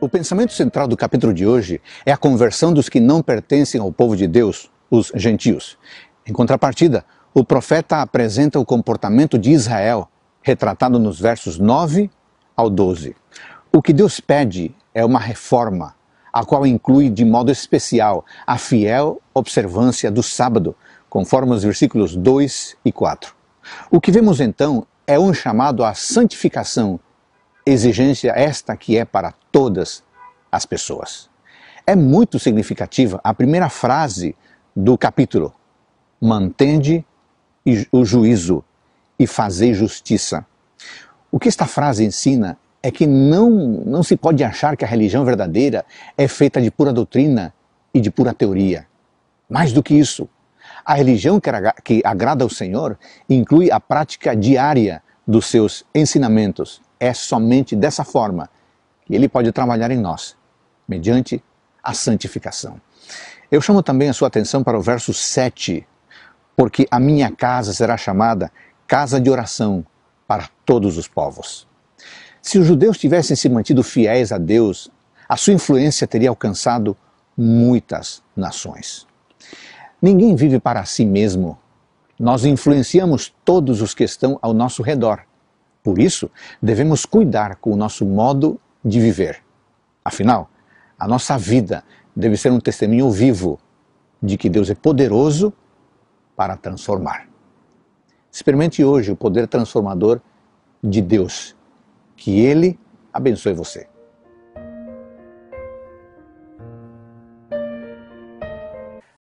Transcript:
O pensamento central do capítulo de hoje é a conversão dos que não pertencem ao povo de Deus, os gentios. Em contrapartida, o profeta apresenta o comportamento de Israel, retratado nos versos 9 ao 12. O que Deus pede é uma reforma, a qual inclui de modo especial a fiel observância do sábado, conforme os versículos 2 e 4. O que vemos então é um chamado à santificação Exigência esta que é para todas as pessoas. É muito significativa a primeira frase do capítulo: Mantende o juízo e fazei justiça. O que esta frase ensina é que não, não se pode achar que a religião verdadeira é feita de pura doutrina e de pura teoria. Mais do que isso, a religião que agrada ao Senhor inclui a prática diária dos seus ensinamentos, é somente dessa forma que Ele pode trabalhar em nós, mediante a santificação. Eu chamo também a sua atenção para o verso 7, porque a minha casa será chamada casa de oração para todos os povos. Se os judeus tivessem se mantido fiéis a Deus, a sua influência teria alcançado muitas nações. Ninguém vive para si mesmo. Nós influenciamos todos os que estão ao nosso redor. Por isso, devemos cuidar com o nosso modo de viver. Afinal, a nossa vida deve ser um testemunho vivo de que Deus é poderoso para transformar. Experimente hoje o poder transformador de Deus. Que Ele abençoe você.